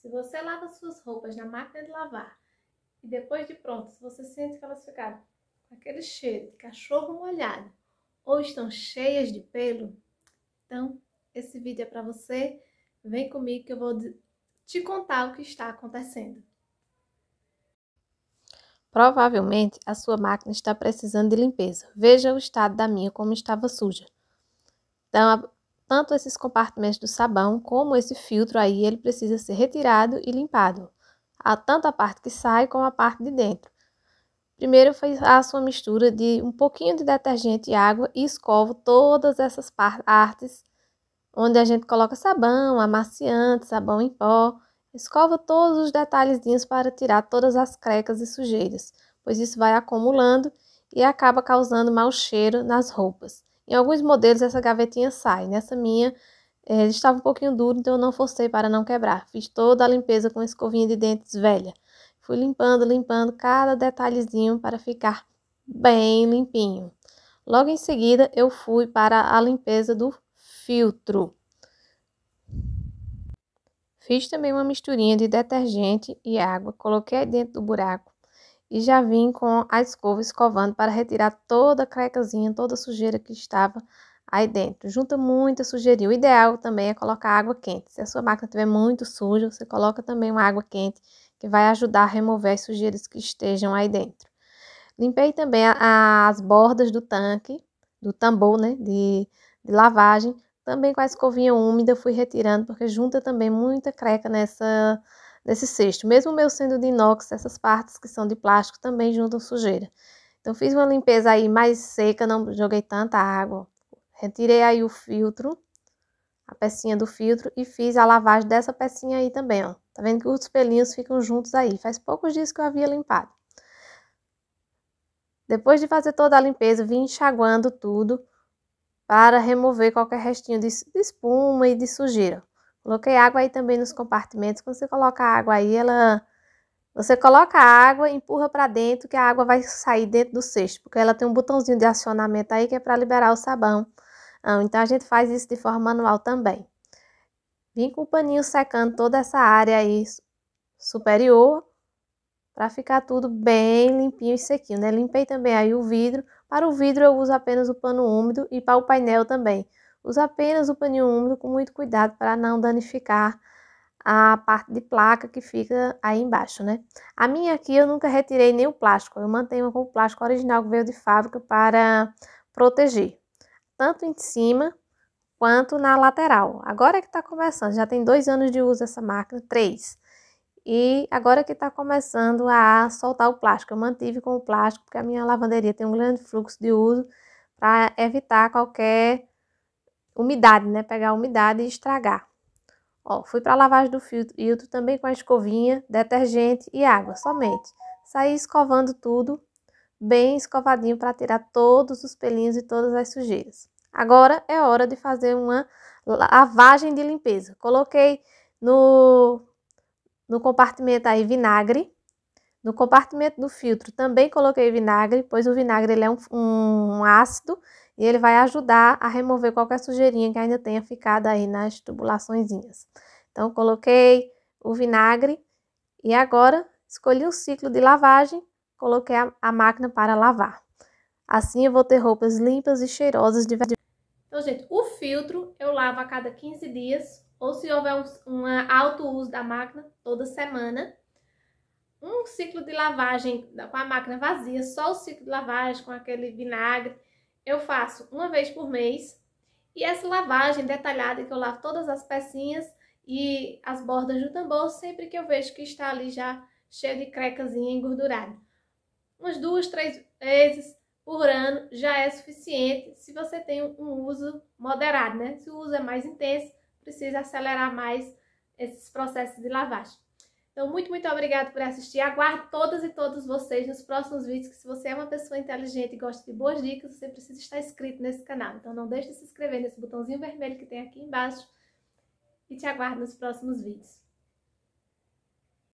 Se você lava suas roupas na máquina de lavar e depois de se você sente que elas ficaram com aquele cheiro de cachorro molhado ou estão cheias de pelo, então esse vídeo é para você. Vem comigo que eu vou te contar o que está acontecendo. Provavelmente a sua máquina está precisando de limpeza. Veja o estado da minha como estava suja. Então tanto esses compartimentos do sabão como esse filtro aí, ele precisa ser retirado e limpado, ah, tanto a parte que sai como a parte de dentro. Primeiro faço uma mistura de um pouquinho de detergente e água e escovo todas essas partes onde a gente coloca sabão, amaciante, sabão em pó. Escovo todos os detalhezinhos para tirar todas as crecas e sujeiras, pois isso vai acumulando e acaba causando mau cheiro nas roupas. Em alguns modelos essa gavetinha sai, nessa minha é, estava um pouquinho duro, então eu não forcei para não quebrar. Fiz toda a limpeza com escovinha de dentes velha. Fui limpando, limpando cada detalhezinho para ficar bem limpinho. Logo em seguida, eu fui para a limpeza do filtro. Fiz também uma misturinha de detergente e água, coloquei dentro do buraco, e já vim com a escova escovando para retirar toda a crecazinha, toda a sujeira que estava aí dentro. Junta muita sujeira. O ideal também é colocar água quente. Se a sua máquina estiver muito suja, você coloca também uma água quente que vai ajudar a remover as sujeiras que estejam aí dentro. Limpei também a, as bordas do tanque, do tambor, né, de, de lavagem. Também com a escovinha úmida fui retirando, porque junta também muita creca nessa desse cesto. Mesmo o meu sendo de inox, essas partes que são de plástico também juntam sujeira. Então fiz uma limpeza aí mais seca, não joguei tanta água. Retirei aí o filtro, a pecinha do filtro e fiz a lavagem dessa pecinha aí também, ó. Tá vendo que os pelinhos ficam juntos aí. Faz poucos dias que eu havia limpado. Depois de fazer toda a limpeza, vim enxaguando tudo para remover qualquer restinho de, de espuma e de sujeira. Coloquei água aí também nos compartimentos. Quando você coloca a água aí, ela você coloca a água, empurra para dentro que a água vai sair dentro do cesto, porque ela tem um botãozinho de acionamento aí que é para liberar o sabão. Ah, então a gente faz isso de forma manual também. Vim com o paninho secando toda essa área aí superior para ficar tudo bem limpinho e sequinho, né? Limpei também aí o vidro. Para o vidro eu uso apenas o pano úmido e para o painel também. Usa apenas o paninho úmido com muito cuidado para não danificar a parte de placa que fica aí embaixo, né? A minha aqui eu nunca retirei nem o plástico, eu mantenho com o plástico original que veio de fábrica para proteger, tanto em cima quanto na lateral. Agora é que está começando, já tem dois anos de uso essa máquina, três. E agora é que está começando a soltar o plástico, eu mantive com o plástico porque a minha lavanderia tem um grande fluxo de uso para evitar qualquer umidade, né? Pegar a umidade e estragar. Ó, fui para a lavagem do filtro também com a escovinha, detergente e água somente. Saí escovando tudo bem escovadinho para tirar todos os pelinhos e todas as sujeiras. Agora é hora de fazer uma lavagem de limpeza. Coloquei no, no compartimento aí vinagre. No compartimento do filtro também coloquei vinagre, pois o vinagre ele é um, um ácido e ele vai ajudar a remover qualquer sujeirinha que ainda tenha ficado aí nas tubulaçõezinhas. Então, coloquei o vinagre e agora escolhi o ciclo de lavagem, coloquei a, a máquina para lavar. Assim eu vou ter roupas limpas e cheirosas de verdade. Então, gente, o filtro eu lavo a cada 15 dias, ou se houver um, um alto uso da máquina, toda semana. Um ciclo de lavagem com a máquina vazia, só o ciclo de lavagem com aquele vinagre, eu faço uma vez por mês. E essa lavagem detalhada que eu lavo todas as pecinhas e as bordas do tambor sempre que eu vejo que está ali já cheio de crecazinha engordurada. Umas duas, três vezes por ano já é suficiente se você tem um uso moderado, né? Se o uso é mais intenso, precisa acelerar mais esses processos de lavagem. Então, muito, muito obrigada por assistir. Aguardo todas e todos vocês nos próximos vídeos, que se você é uma pessoa inteligente e gosta de boas dicas, você precisa estar inscrito nesse canal. Então, não deixe de se inscrever nesse botãozinho vermelho que tem aqui embaixo. E te aguardo nos próximos vídeos.